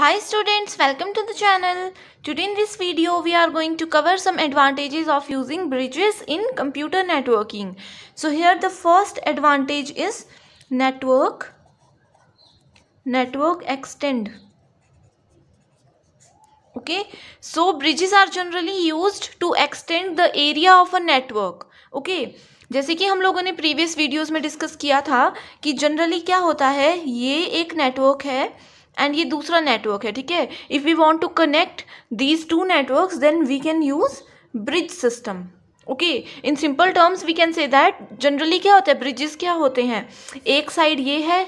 Hi students, welcome to the channel. Today in this video, we are going to cover some advantages of using bridges in computer networking. So here the first advantage is network, network extend. Okay, so bridges are generally used to extend the area of a network. Okay, जैसे कि हम लोगों ने previous videos में discuss किया था कि generally क्या होता है ये एक नेटवर्क है एंड ये दूसरा नेटवर्क है ठीक है if we want to connect these two network then we can use bridge system okay in simple terms we can say that generally क्या होता है ब्रिजेस क्या होते हैं एक साइड ये है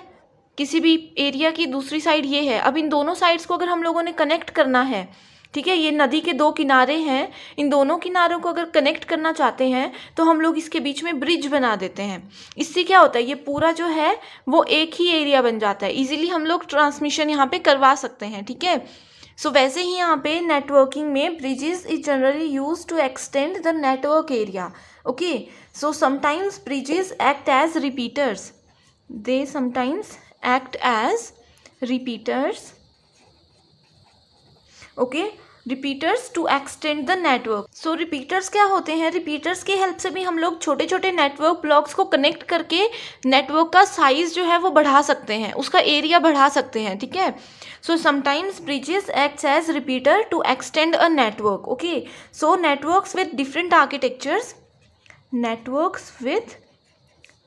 किसी भी एरिया की दूसरी साइड ये है अब इन दोनों साइड्स को अगर हम लोगों ने कनेक्ट करना है ठीक है ये नदी के दो किनारे हैं इन दोनों किनारों को अगर कनेक्ट करना चाहते हैं तो हम लोग इसके बीच में ब्रिज बना देते हैं इससे क्या होता है ये पूरा जो है वो एक ही एरिया बन जाता है ईजिली हम लोग ट्रांसमिशन यहाँ पर करवा सकते हैं ठीक है सो so, वैसे ही यहाँ पे नेटवर्किंग में bridges is generally use to extend the network area okay so sometimes bridges act as repeaters they sometimes act as repeaters okay repeaters to extend the network so repeaters क्या होते हैं repeaters की help से भी हम लोग छोटे छोटे नेटवर्क ब्लॉक्स को कनेक्ट करके नेटवर्क का साइज जो है वो बढ़ा सकते हैं उसका एरिया बढ़ा सकते हैं ठीक है so sometimes bridges acts as repeater to extend a network okay so networks with different architectures networks with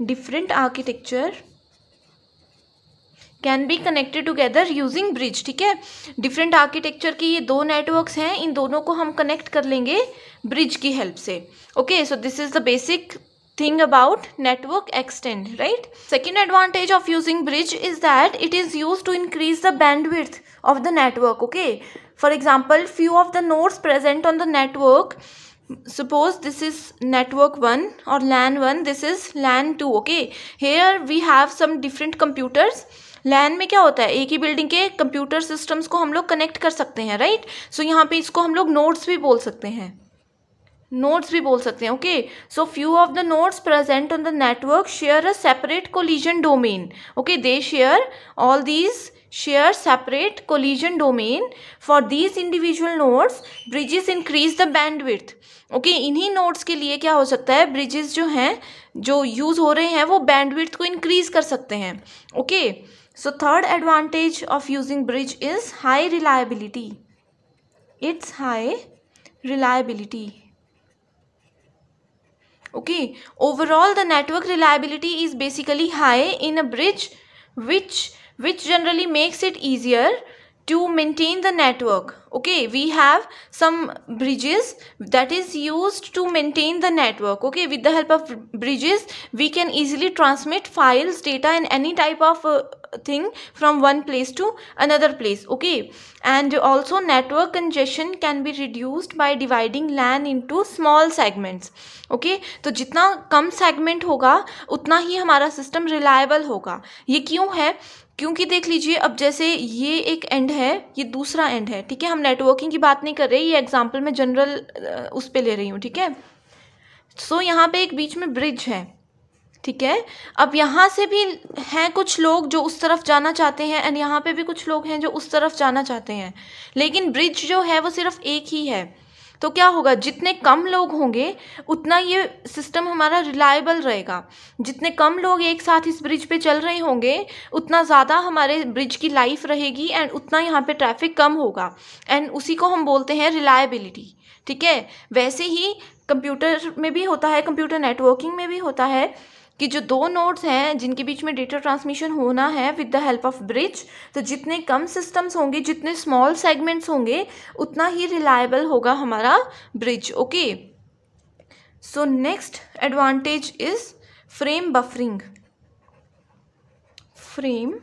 different architecture can be connected together using bridge ठीक है डिफरेंट आर्किटेक्चर के ये दो नेटवर्क्स हैं इन दोनों को हम कनेक्ट कर लेंगे ब्रिज की हेल्प से okay so this is the basic thing about network extend right second advantage of using bridge is that it is use to increase the bandwidth of the network okay for example few of the notes present on the network suppose this is network 1 or lan 1 this is lan 2 okay here we have some different computers LAN में क्या होता है एक ही building के computer systems को हम लोग कनेक्ट कर सकते हैं राइट सो so, यहाँ पे इसको हम लोग नोट्स भी बोल सकते हैं नोट्स भी बोल सकते हैं okay so few of the notes present on the network share a separate collision domain okay they share all these share separate collision domain for these individual notes bridges increase the bandwidth okay इन्हीं nodes के लिए क्या हो सकता है bridges जो हैं जो यूज़ हो रहे हैं वो बैंडविड्थ को इंक्रीज़ कर सकते हैं okay okay? So third advantage of using bridge is high reliability. It's high reliability. Okay, overall the network reliability is basically high in a bridge which which generally makes it easier to maintain the network okay we have some bridges that is used to maintain the network okay with the help of bridges we can easily transmit files data and any type of uh, thing from one place to another place okay and also network congestion can be reduced by dividing LAN into small segments okay तो jitna kam segment hoga utna hi hamara system reliable hoga ye क्यों hai क्योंकि देख लीजिए अब जैसे ये एक and है ये दूसरा एंड है ठीक है हम नेटवर्किंग की बात नहीं कर रहे ये एग्जांपल मैं जनरल उस पर ले रही हूँ ठीक है सो so, यहाँ पे एक बीच में ब्रिज है ठीक है अब यहाँ से भी हैं कुछ लोग जो उस तरफ जाना चाहते हैं एंड यहाँ पे भी कुछ लोग हैं जो उस तरफ जाना चाहते हैं लेकिन ब्रिज जो है वो सिर्फ एक ही है तो क्या होगा जितने कम लोग होंगे उतना ये सिस्टम हमारा रिलायबल रहेगा जितने कम लोग एक साथ इस ब्रिज पे चल रहे होंगे उतना ज़्यादा हमारे ब्रिज की लाइफ रहेगी एंड उतना यहाँ पे ट्रैफिक कम होगा एंड उसी को हम बोलते हैं रिलायबिलिटी ठीक है वैसे ही कंप्यूटर में भी होता है कंप्यूटर नेटवर्किंग में भी होता है कि जो दो नोड्स हैं जिनके बीच में डेटा ट्रांसमिशन होना है with the help of bridge तो जितने कम सिस्टम्स होंगे जितने स्मॉल सेगमेंट्स होंगे उतना ही रिलायबल होगा हमारा bridge okay so next advantage is frame buffering frame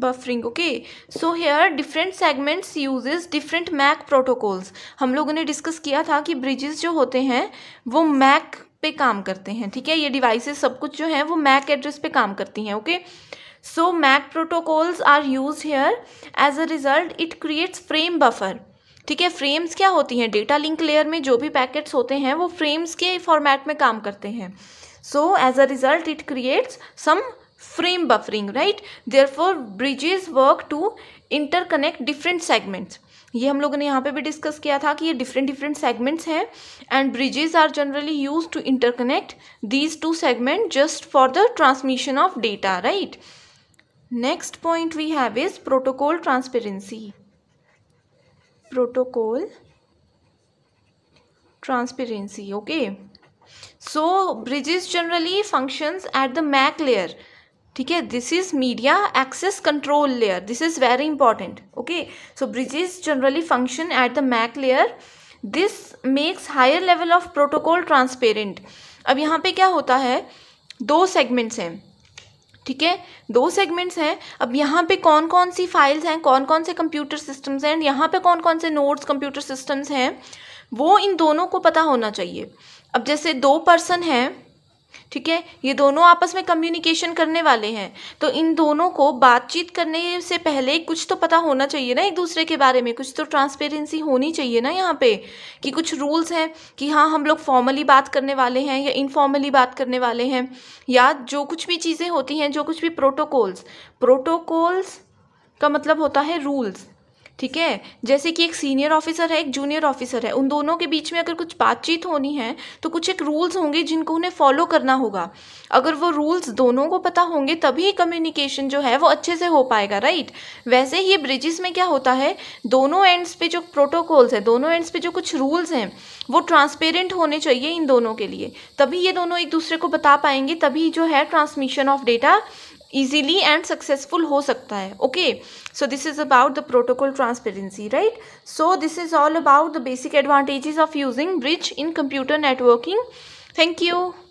buffering okay so here different segments uses different MAC protocols हम लोगों ने डिस्कस किया था कि ब्रिजेस जो होते हैं वो मैक पे काम करते हैं ठीक है ये डिवाइसेस सब कुछ जो है वो मैक एड्रेस पे काम करती हैं okay so MAC protocols are use here as a result it creates frame buffer ठीक है फ्रेम्स क्या होती हैं डेटा लिंक लेयर में जो भी पैकेट्स होते हैं वो फ्रेम्स के फॉर्मेट में काम करते हैं so as a result it creates some buffering right there therefore bridges work to interconnect different segments ये हम लोगों ने यहाँ पे भी डिस्कस किया था कि ये डिफरेंट डिफरेंट सेगमेंट्स हैं and bridges are generally use to interconnect these two segment just for the transmission of data right next point we have is protocol transparency protocol transparency okay so bridges generally functions at the MAC layer ठीक है this is media access control layer this is very important okay so bridges generally function at the MAC layer this makes higher level of protocol transparent अब यहाँ पे क्या होता है दो segments हैं ठीक है दो सेगमेंट्स हैं अब यहाँ पे कौन कौन सी फाइल्स हैं कौन कौन से कंप्यूटर सिस्टम्स हैं यहाँ पे कौन कौन से नोट्स कंप्यूटर सिस्टम्स हैं वो इन दोनों को पता होना चाहिए अब जैसे दो पर्सन हैं ठीक है ये दोनों आपस में कम्युनिकेशन करने वाले हैं तो इन दोनों को बातचीत करने से पहले कुछ तो पता होना चाहिए ना एक दूसरे के बारे में कुछ तो ट्रांसपेरेंसी होनी चाहिए ना यहाँ पे कि कुछ रूल्स हैं कि हाँ हम लोग फॉर्मली बात करने वाले हैं या इनफॉर्मली बात करने वाले हैं या जो कुछ भी चीज़ें होती हैं जो कुछ भी प्रोटोकॉल्स प्रोटोकॉल्स का मतलब होता है रूल्स ठीक है जैसे कि एक सीनियर ऑफिसर है एक जूनियर ऑफिसर है उन दोनों के बीच में अगर कुछ बातचीत होनी है तो कुछ एक रूल्स होंगे जिनको उन्हें फॉलो करना होगा अगर वो रूल्स दोनों को पता होंगे तभी कम्युनिकेशन जो है वो अच्छे से हो पाएगा राइट वैसे ही ब्रिजिस में क्या होता है दोनों एंड्स पे जो प्रोटोकॉल्स हैं दोनों एंड्स पे जो कुछ रूल्स हैं वो ट्रांसपेरेंट होने चाहिए इन दोनों के लिए तभी ये दोनों एक दूसरे को बता पाएंगे तभी जो है transmission of data easily and successful ho sakta hai okay so this is about the protocol transparency right so this is all about the basic advantages of using bridge in computer networking thank you